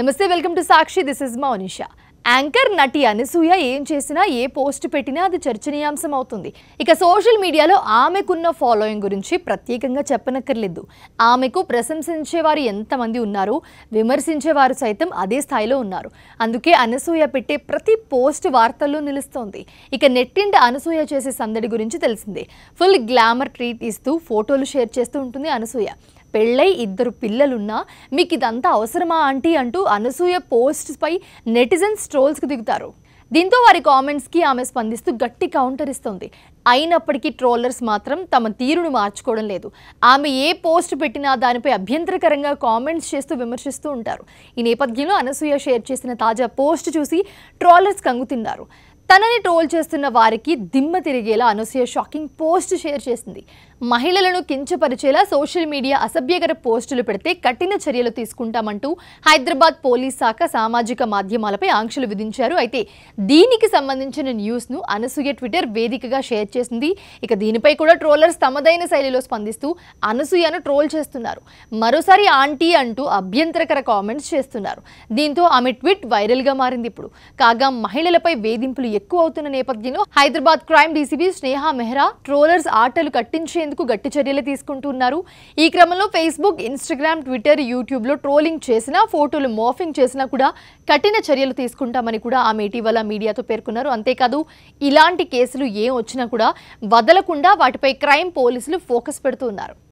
నమస్తే welcome to Sakshi this is Mounisha anchor నటి అనసూయ ఏం చేసినా ఏ పోస్ట్ పెట్టినా అది చర్చనీయాంశం అవుతుంది ఇక సోషల్ మీడియాలో ఆమెకున్న ఫాలోయింగ్ గురించి ప్రత్యేకంగా చెప్పనక్కర్లేదు ఆమెకు ప్రశంసించేవారు ఎంతమంది ఉన్నారు విమర్శించేవారు సైతం అదే స్థాయిలో ఉన్నారు అందుకే అనసూయ పెట్టే ప్రతి పోస్ట్ వార్తల్లో నిలుస్తోంది ఇక నెట్టింట అనసూయ చేసే సందడి గురించి తెలిసిందే ఫుల్ గ్లామర్ ట్రీట్ ఇస్తూ ఫోటోలు షేర్ చేస్తూ ఉంటుంది అనసూయ పెళ్ళై ఇద్దరు పిల్లలున్నా మీకు ఇదంతా అవసరమా ఆంటీ అంటూ అనసూయ పోస్ట్పై నెటిజన్స్ ట్రోల్స్కి దిగుతారు దీంతో వారి కామెంట్స్కి ఆమె స్పందిస్తూ గట్టి కౌంటర్ ఇస్తుంది అయినప్పటికీ ట్రోలర్స్ మాత్రం తమ తీరును మార్చుకోవడం లేదు ఆమె ఏ పోస్ట్ పెట్టినా దానిపై అభ్యంతరకరంగా కామెంట్స్ చేస్తూ విమర్శిస్తూ ఉంటారు ఈ నేపథ్యంలో అనసూయ షేర్ చేసిన తాజా పోస్ట్ చూసి ట్రోలర్స్ కంగుతిన్నారు తనని ట్రోల్ చేస్తున్న వారికి దిమ్మ తిరిగేలా అనసూయ షాకింగ్ పోస్ట్ షేర్ చేసింది మహిళలను కించపరిచేలా సోషల్ మీడియా అసభ్యకర పోస్టులు పెడితే కఠిన చర్యలు తీసుకుంటామంటూ హైదరాబాద్ పోలీస్ శాఖ సామాజిక మాధ్యమాలపై ఆంక్షలు విధించారు అయితే దీనికి సంబంధించిన న్యూస్ను అనసూయ ట్విట్టర్ వేదికగా షేర్ చేసింది ఇక దీనిపై కూడా ట్రోలర్స్ తమదైన శైలిలో స్పందిస్తూ అనసూయను ట్రోల్ చేస్తున్నారు మరోసారి ఆంటీ అంటూ అభ్యంతరకర కామెంట్స్ చేస్తున్నారు దీంతో ఆమె ట్వీట్ వైరల్గా మారింది ఇప్పుడు కాగా మహిళలపై వేధింపులు ఎక్కువ అవుతున్న నేపథ్యంలో Hyderabad crime DCP Sneha Mehra trollers ఆటలు కట్టించేందుకు గట్టి చర్యలు తీసుకుంటున్నారు ఈ క్రమంలో ఫేస్బుక్ ఇన్స్టాగ్రామ్ ట్విట్టర్ యూట్యూబ్లో ట్రోలింగ్ చేసినా ఫోటోలు మోఫింగ్ చేసినా కూడా కఠిన చర్యలు తీసుకుంటామని కూడా ఆమె ఇటీవల మీడియాతో పేర్కొన్నారు అంతేకాదు ఇలాంటి కేసులు ఏం వచ్చినా కూడా వదలకుండా వాటిపై క్రైమ్ పోలీసులు ఫోకస్ పెడుతున్నారు